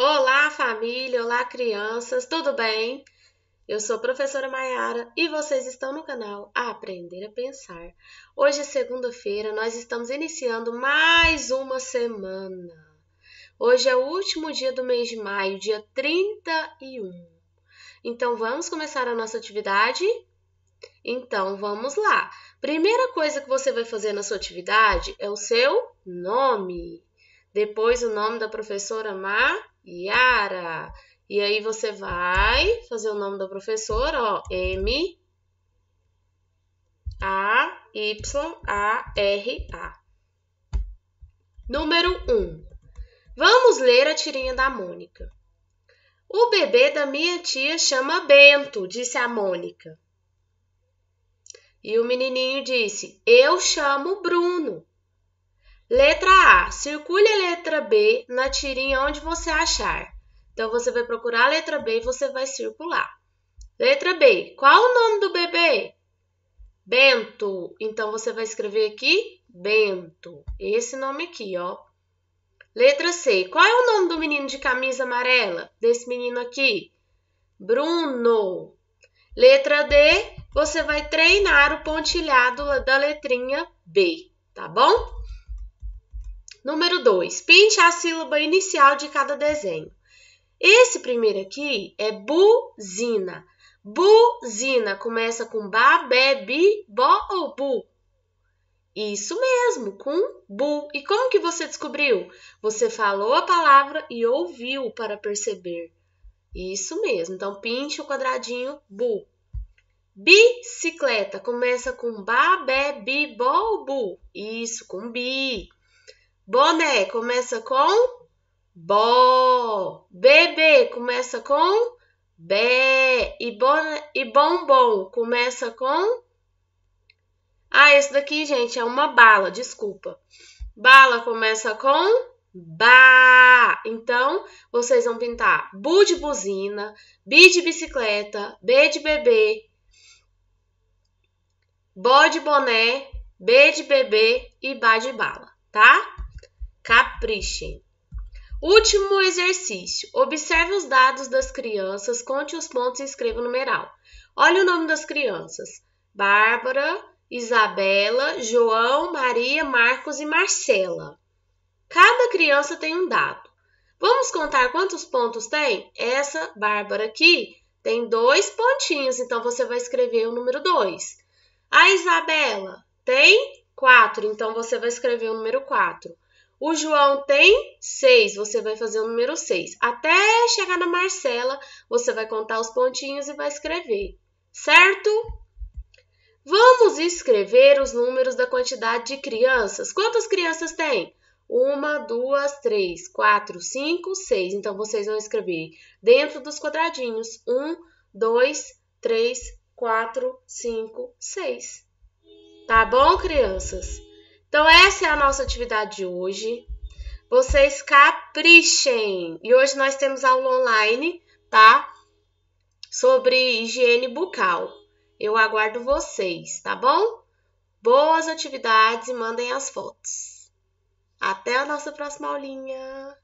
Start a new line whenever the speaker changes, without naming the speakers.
Olá, família! Olá, crianças! Tudo bem? Eu sou a professora Maiara e vocês estão no canal Aprender a Pensar. Hoje é segunda-feira, nós estamos iniciando mais uma semana. Hoje é o último dia do mês de maio, dia 31. Então, vamos começar a nossa atividade? Então, vamos lá. Primeira coisa que você vai fazer na sua atividade é o seu nome. Depois, o nome da professora Maiara Yara. E aí você vai fazer o nome da professora, ó, M A Y A R A. Número 1. Um. Vamos ler a tirinha da Mônica. O bebê da minha tia chama Bento, disse a Mônica. E o menininho disse: Eu chamo Bruno. Letra A, circule a letra B na tirinha onde você achar. Então, você vai procurar a letra B e você vai circular. Letra B, qual o nome do bebê? Bento. Então, você vai escrever aqui Bento, esse nome aqui, ó. Letra C, qual é o nome do menino de camisa amarela? Desse menino aqui? Bruno. Letra D, você vai treinar o pontilhado da letrinha B, tá bom? Número 2. pinte a sílaba inicial de cada desenho. Esse primeiro aqui é buzina. Buzina começa com ba, be, bi, bo ou bu. Isso mesmo, com bu. E como que você descobriu? Você falou a palavra e ouviu para perceber. Isso mesmo. Então pinte o quadradinho bu. Bicicleta começa com ba, be, bi, bo ou bu. Isso, com bi. Boné começa com bó. Bebê começa com bé. E, boné, e bombom começa com. Ah, esse daqui, gente, é uma bala, desculpa. Bala começa com ba. Então, vocês vão pintar bu de buzina, bi de bicicleta, b de bebê, bo de boné, b de bebê e ba de bala, tá? Caprichem. Último exercício. Observe os dados das crianças, conte os pontos e escreva o numeral. Olha o nome das crianças. Bárbara, Isabela, João, Maria, Marcos e Marcela. Cada criança tem um dado. Vamos contar quantos pontos tem? Essa Bárbara aqui tem dois pontinhos, então você vai escrever o número 2. A Isabela tem quatro, então você vai escrever o número 4. O João tem seis. você vai fazer o número seis. Até chegar na Marcela, você vai contar os pontinhos e vai escrever, certo? Vamos escrever os números da quantidade de crianças. Quantas crianças tem? Uma, duas, três, quatro, cinco, seis. Então, vocês vão escrever dentro dos quadradinhos. Um, dois, três, quatro, cinco, seis. Tá bom, crianças? Então, essa é a nossa atividade de hoje. Vocês caprichem! E hoje nós temos aula online, tá? Sobre higiene bucal. Eu aguardo vocês, tá bom? Boas atividades e mandem as fotos. Até a nossa próxima aulinha!